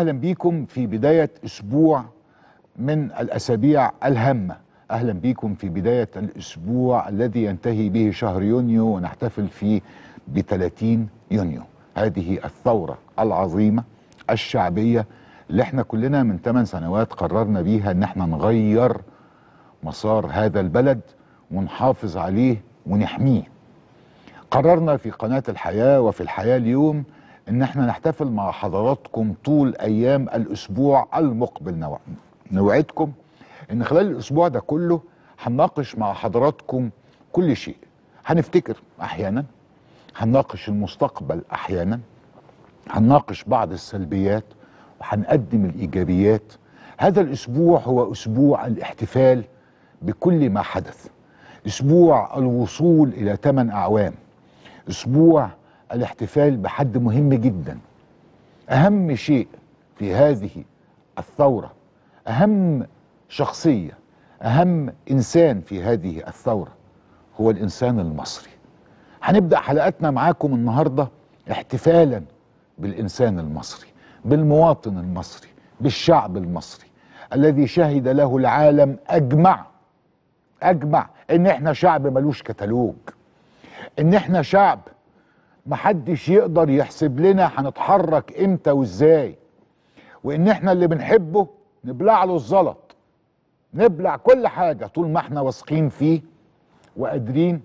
اهلا بيكم في بدايه اسبوع من الاسابيع الهامه اهلا بيكم في بدايه الاسبوع الذي ينتهي به شهر يونيو ونحتفل فيه ب 30 يونيو هذه الثوره العظيمه الشعبيه اللي احنا كلنا من 8 سنوات قررنا بيها ان احنا نغير مسار هذا البلد ونحافظ عليه ونحميه قررنا في قناه الحياه وفي الحياه اليوم ان احنا نحتفل مع حضراتكم طول ايام الاسبوع المقبل نوعدكم ان خلال الاسبوع ده كله هنناقش مع حضراتكم كل شيء هنفتكر احيانا هنناقش المستقبل احيانا هنناقش بعض السلبيات وهنقدم الايجابيات هذا الاسبوع هو اسبوع الاحتفال بكل ما حدث اسبوع الوصول الى ثمان اعوام اسبوع الاحتفال بحد مهم جدا أهم شيء في هذه الثورة أهم شخصية أهم إنسان في هذه الثورة هو الإنسان المصري هنبدأ حلقاتنا معاكم النهاردة احتفالا بالإنسان المصري بالمواطن المصري بالشعب المصري الذي شهد له العالم أجمع أجمع إن إحنا شعب ملوش كتالوج إن إحنا شعب محدش يقدر يحسب لنا هنتحرك امتى وازاي وان احنا اللي بنحبه نبلع له الزلط نبلع كل حاجه طول ما احنا واثقين فيه وقادرين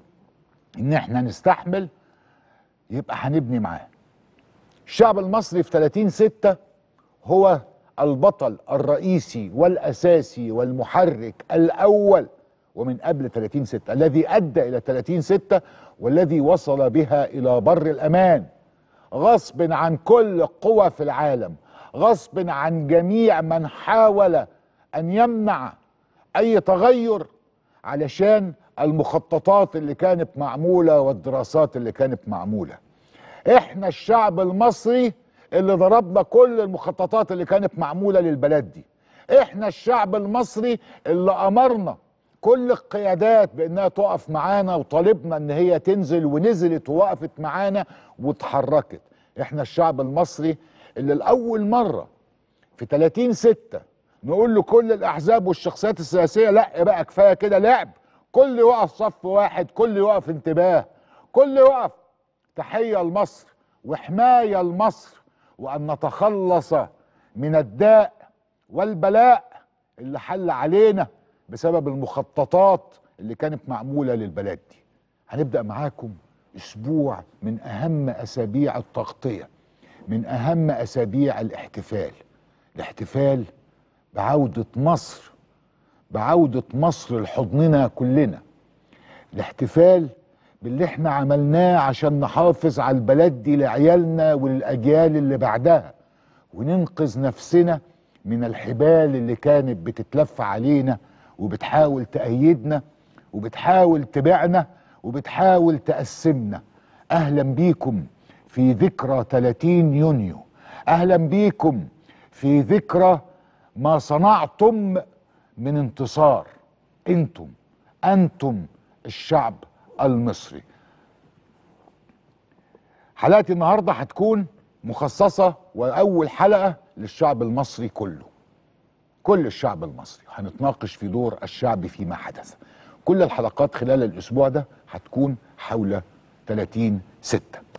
ان احنا نستحمل يبقى هنبني معاه الشعب المصري في 30 6 هو البطل الرئيسي والاساسي والمحرك الاول ومن قبل 30 6 الذي أدى إلى 30 6 والذي وصل بها إلى بر الأمان غصب عن كل قوى في العالم غصب عن جميع من حاول أن يمنع أي تغير علشان المخططات اللي كانت معمولة والدراسات اللي كانت معمولة احنا الشعب المصري اللي ضربنا كل المخططات اللي كانت معمولة للبلد دي احنا الشعب المصري اللي أمرنا كل القيادات بانها تقف معانا وطالبنا ان هي تنزل ونزلت ووقفت معانا وتحركت احنا الشعب المصري اللي لاول مره في 30 6 نقول له كل الاحزاب والشخصيات السياسيه لا بقى كفايه كده لعب كل يقف صف واحد كل يقف انتباه كل يقف تحيه لمصر وحمايه لمصر وان نتخلص من الداء والبلاء اللي حل علينا بسبب المخططات اللي كانت معموله للبلد دي هنبدا معاكم اسبوع من اهم اسابيع التغطيه من اهم اسابيع الاحتفال الاحتفال بعوده مصر بعوده مصر لحضننا كلنا الاحتفال باللي احنا عملناه عشان نحافظ على البلد دي لعيالنا وللاجيال اللي بعدها وننقذ نفسنا من الحبال اللي كانت بتتلف علينا وبتحاول تأيدنا وبتحاول تبيعنا وبتحاول تقسمنا أهلا بيكم في ذكرى 30 يونيو أهلا بيكم في ذكرى ما صنعتم من انتصار انتم انتم الشعب المصري حلقه النهارده هتكون مخصصه واول حلقه للشعب المصري كله كل الشعب المصري هنتناقش في دور الشعب فيما حدث كل الحلقات خلال الأسبوع ده هتكون حول 30 6